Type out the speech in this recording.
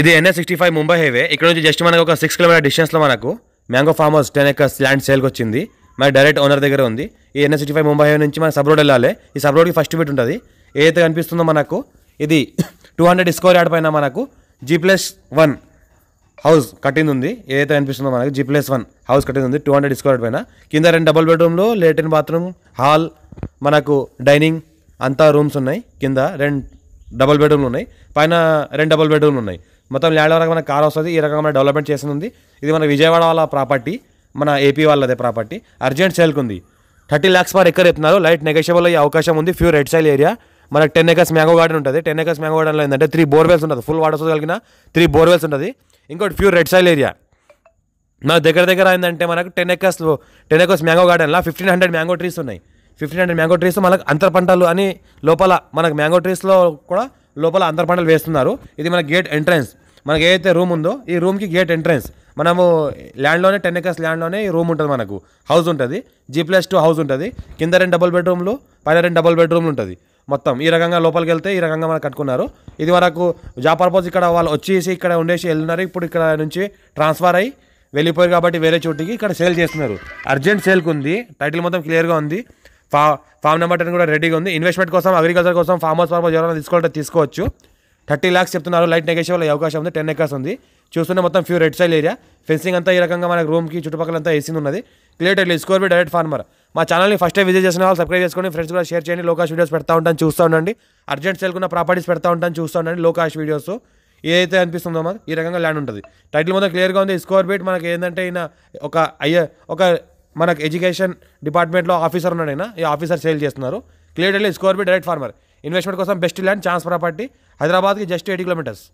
ఇది NS sixty five Mumbai highway ఇక్కడ నుంచి జస్ట్ మనకు ఒక సిక్స్ కిలోమీటర్ డిస్టెన్స్లో మనకు mango farm house ten acres land సేల్కి వచ్చింది మరి డైరెక్ట్ ఓనర్ దగ్గర ఉంది ఈ NS sixty five Mumbai highway నుంచి మన సబ్ రోడ్ వెళ్ళాలి ఈ సబ్ రోడ్కి ఫస్ట్ బిట్ ఉంటుంది ఏదైతే కనిపిస్తుందో మనకు ఇది టూ హండ్రెడ్ స్కోర్ యాడ్ పైన మనకు జీ ప్లస్ వన్ హౌస్ కట్టింది ఉంది ఏదైతే కనిపిస్తుందో మనకు జీ ప్లస్ వన్ హౌస్ కట్టింది ఉంది టూ హండ్రెడ్ స్క్వేర్ పైన కింద రెండు డబుల్ బెడ్రూమ్లు లేటిన్ బాత్రూమ్ హాల్ మనకు డైనింగ్ అంతా రూమ్స్ ఉన్నాయి కింద రెండు డబుల్ బెడ్రూమ్లు ఉన్నాయి పైన రెండు డబుల్ బెడ్రూమ్లు ఉన్నాయి మొత్తం ల్యాండ్ వరకు మన కార్ వస్తుంది ఈ రకంగా మన డెవలప్మెంట్ ఉంది ఇది మన విజయవాడ వాళ్ళ ప్రాపర్టీ మన ఏపీ వాళ్ళదే ప్రాపర్టీ అర్జెంట్ ఉంది థర్టీ ల్యాక్స్ పర్ ఎక్కర్ చెప్తున్నారు లైట్ నెగోషియబుల్ అయ్యే అవకాశం ఉంది ఫ్యూ రెడ్ సైల్ ఏరియా మనకు టెన్ ఎకర్స్ మ్యాంగో గార్డెన్ ఉంటుంది టెన్ ఎకర్స్ మ్యాంగో గార్డెన్లో ఏంటంటే త్రీ బోర్వెల్స్ ఉంటుంది ఫుల్ వాటర్ సోర్స్ కలిగిన త్రీ బోర్వెల్స్ ఉంటుంది ఇంకోటి ప్యూర్ రెడ్ సైల్ ఏరియా నా దగ్గర దగ్గర ఏంటంటే మనకు ten acres ten acres mango గార్డెన్లో ఫిఫ్టీన్ హండ్రెడ్ మ్యాంగో ట్రీస్ ఉన్నాయి ఫిఫ్టీన్ హండ్రెడ్ మ్యాంగో ట్రీస్ మనకు అంతర పంటలు అని లోపల మనకు మ్యాంగో ట్రీస్లో కూడా లోపల అంతర పంటలు వేస్తున్నారు ఇది మన గేట్ ఎంట్రెన్స్ మనకి ఏదైతే రూమ్ ఉందో ఈ రూమ్కి గేట్ ఎంట్రెన్స్ మనము ల్యాండ్లోనే టెన్ ఎకర్స్ ల్యాండ్లోనే ఈ రూమ్ ఉంటుంది మనకు హౌస్ ఉంటుంది జీ ప్లస్ టూ హౌస్ ఉంటుంది కింద రెండు డబుల్ బెడ్రూమ్లు పైన రెండు డబుల్ బెడ్రూమ్లు ఉంటుంది మొత్తం ఈ రకంగా లోపలికి వెళ్తే ఈ రకంగా మనకు కట్టుకున్నారు ఇది వరకు జాబ్ పర్పస్ ఇక్కడ వాళ్ళు వచ్చేసి ఇక్కడ ఉండేసి వెళ్ళినారు ఇప్పుడు ఇక్కడ నుంచి ట్రాన్స్ఫర్ అయ్యి వెళ్ళిపోయారు కాబట్టి వేరే చోటికి ఇక్కడ సేల్ చేస్తున్నారు అర్జెంట్ సేల్కి ఉంది టైటిల్ మొత్తం క్లియర్గా ఉంది ఫా ఫామ్ నెంబర్ టెన్ కూడా రెడీగా ఉంది ఇన్వెస్ట్మెంట్ కోసం అగ్రికల్చర్ కోసం హౌస్ ఫార్మర్స్ ఎవరైనా తీసుకోవాలంటే తీసుకోవచ్చు థర్టీ ల్యాక్స్ చెప్తున్నారు లైట్ నెగేషన్ అవకాశం ఉంది టెన్ ఎకర్స్ ఉంది చూస్తున్న మొత్తం few red side area fencing అంతా ఈ రకంగా మనకు రూమ్కి చుట్టుపక్కల అంతా వేసింది ఉన్నది clear tight score B direct farmer మా ఛానల్ని ఫస్ట్ విజిట్ చేసిన వాళ్ళు సబ్స్క్రైబ్ చేసుకోండి ఫ్రెండ్స్ కూడా షేర్ చేయండి లోకాష్ వీడియోస్ పెడతా ఉంటాను చూస్తూ ఉండండి అర్జెంట్ సేల్కున్న ప్రాపర్టీస్ పెడతా ఉంటాను చూస్తూ ఉండండి లోకాష్ వీడియోస్ ఏదైతే అనిపిస్తుందో మాకు ఈ రకంగా ల్యాండ్ ఉంటుంది టైటిల్ మొత్తం క్లియర్గా ఉంది స్కోర్ బీట్ మనకి ఏంటంటే ఈయన ఒక అయ్యే ఒక మనకు ఎడ్యుకేషన్ డిపార్ట్మెంట్లో ఆఫీసర్ అయినా ఈ ఆఫీసర్ సేల్ చేస్తున్నారు clearly score B direct farmer investment కోసం బెస్ట్ ల్యాండ్ ఛాన్స్ ప్రాపర్టీ హైదరాబాద్కి జస్ట్ ఎయిటీ కిలోమీటర్స్